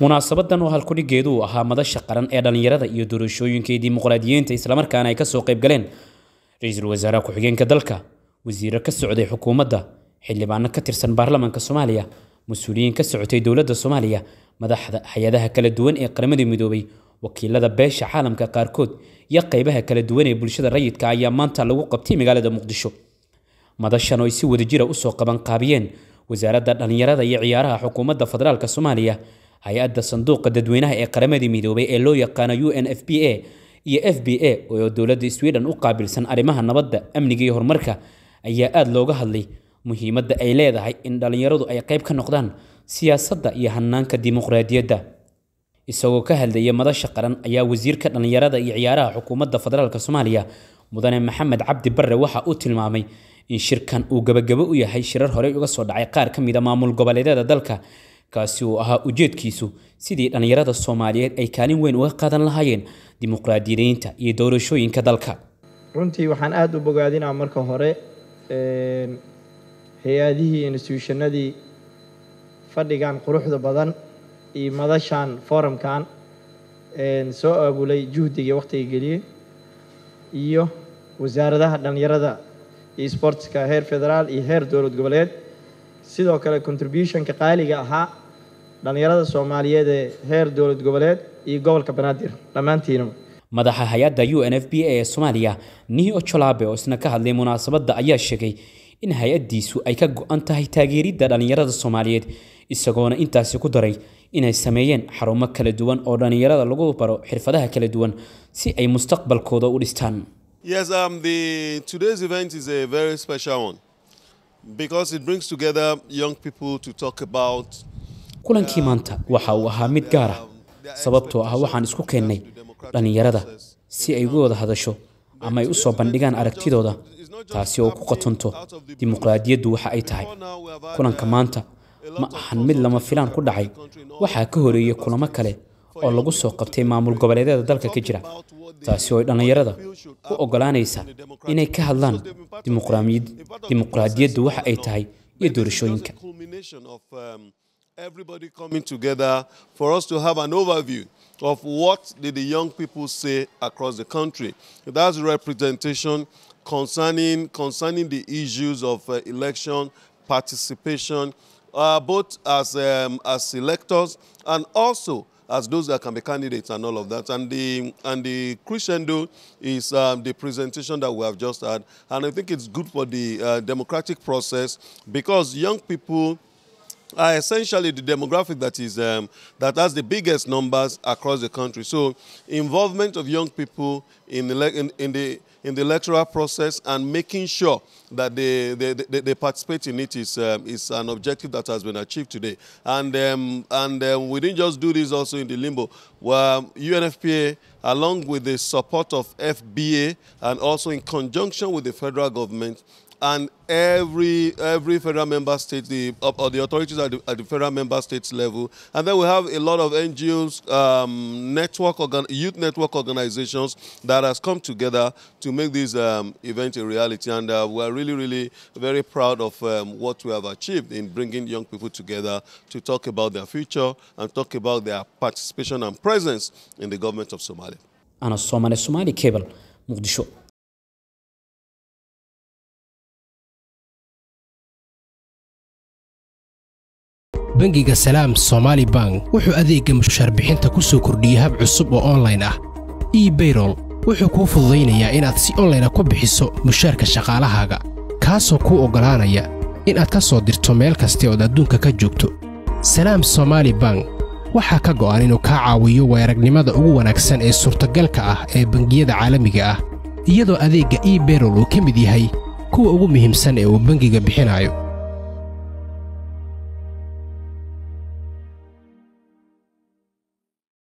munaasabadan oo halkudhigeedu uu ahaa madasha qaran ee dhallinyarada iyo doorashooyinkii dimuqraadiyiinta islamarkaana ay ka soo qayb galeen ra-iisul wasaare ku-xigeenka dalka wasiiro ka socday xukuumadda xildhibaano ka tirsan baarlamaanka soomaaliya mas-uuliyiin ka socotay dowladda soomaaliya madaxda hay-adaha kala duwan ee qaramada midoobay wakiilada beesha caalamka qaarkood iyo qaybaha kala duwan ee bulshada rayidka ayaa maanta lagu qabtay magaalada muqdisho madashan oo ay si wadajira ah usoo qabanqaabiyeen wasaaradda dhallinyarada iyo ciyaaraha xukuumadda federaalk soomaaliya hay-adda sanduuqa dadweynaha ee qaramadii midoobay ee loo yaqaano u n f b a iyo f b a oo dowladda sweden u qaabilsan arrimaha nabadda amniga iyo horumarka ayaa aada looga hadlay muhiimadda ay leedahay in dhallinyaradu ay qayb ka noqdaan siyaasadda iyo hanaanka dimuqraadiyadda isagoo ka hadlaya madasha qaran ayaa wasiirka dhallinyarada iyo ciyaaraha xukuumadda federaalk soomaaliya mudane maxamed cabdi barre waxa uu tilmaamay in shirkan uu gabagabo u yahay shirar horey uga soo dhacay qaar ka mida ah maamul goboleedyada dalka kaasi uu ahaa ujeedkiisu sidii dhallinyarada soomaaliyeed ay kaalin weyn uga qaadan lahaayeen dimuqraadiyadiinta iyo doorashooyinka dalka runtii waxaan aada u bogaadinaa marka hore hay-adihii instituushannadii fadhigan quruxda badan iyo madashan forumkan soo aabulay juhdigii wakhtiga geliyey iyo wasaaradaha dhallinyarada iyo sportska heer federaal iyo heer dowlad goboleed sidoo kale contributionka qaaliga ahaa dhallinyarada soomaaliyeed ee heer dowlad goboleed iyo gobolka banaadir dhammaantiinaba madaxa hay-adda u n f b a ee soomaaliya nihi ocholaabe oo isna ka hadlay munaasabadda ayaa sheegay in hay-addiisu ay ka go-an tahay taageeridda dhallinyarada soomaaliyeed isagoona intaasi ku daray inay sameeyeen xarumo kala duwan oo dhallinyarada lagu baro xirfadaha kala duwan si ay mustaqbalkooda u dhistaan Yes, um, the today's event is a very special one because it brings together young people to talk about kulankii maanta waxa uu ahaa mid gaar ah sababtoo ah waxaan isku keennay dhallinyarada si ay uga wada hadasho ama ay u soo bandhigaan aragtidooda taasi oo ku qatanto dimuqraadiyaddu waxa ay tahay kulanka maanta ma ahan mid lama filaan ku dhacay waxaa ka horeeya kulamo kale oo lagu soo qabtay maamul goboleedyada dalka ka jira taasi oo ay dhallinyarada u oggolaanaysa inay ka hadlaan dimuqraadiyaddu waxa ay tahay iyo doorashooyinka everybody coming together for us to have an overview of what did the young people say across the country. That's representation concerning, concerning the issues of uh, election participation, uh, both as, um, as electors and also as those that can be candidates and all of that. And the, and the crescendo is um, the presentation that we have just had. And I think it's good for the uh, democratic process because young people are uh, essentially the demographic that is um, that has the biggest numbers across the country. So involvement of young people in the in, in the in the electoral process and making sure that they, they, they, they participate in it is, um, is an objective that has been achieved today. And, um, and um, we didn't just do this also in the limbo. Well, UNFPA, along with the support of FBA and also in conjunction with the federal government, and every every federal member state, the or the authorities at the, at the, federal member states level, and then we have a lot of NGOs, um, network organ, youth network organizations that has come together to make this um, event a reality, and uh, we are really really very proud of um, what we have achieved in bringing young people together to talk about their future and talk about their participation and presence in the government of Somalia. أنا Somali Somali cable, Mogadishu. bangiga salaam somaali bank wuxuu adeegga mushaarbixinta ku soo kordhiyey hab cusub oo onlayn ah e bayrol wuxuu kuu fududaynayaa inaad si onlayna ah ku bixiso mushaarka shaqaalahaaga kaasoo kuu ogolaanaya inaad ka soo dirto meel kasta ood adduunka ka joogto salaam somaali bank waxaa ka go'an inuu kaa caawiyo weeragnimada ugu wanaagsan ee suurtagalka ah ee bangiyada caalamiga ah iyadoo adeegga e uu ka mid yahay kuwa ugu muhiimsan ee uu bangiga bixinaayo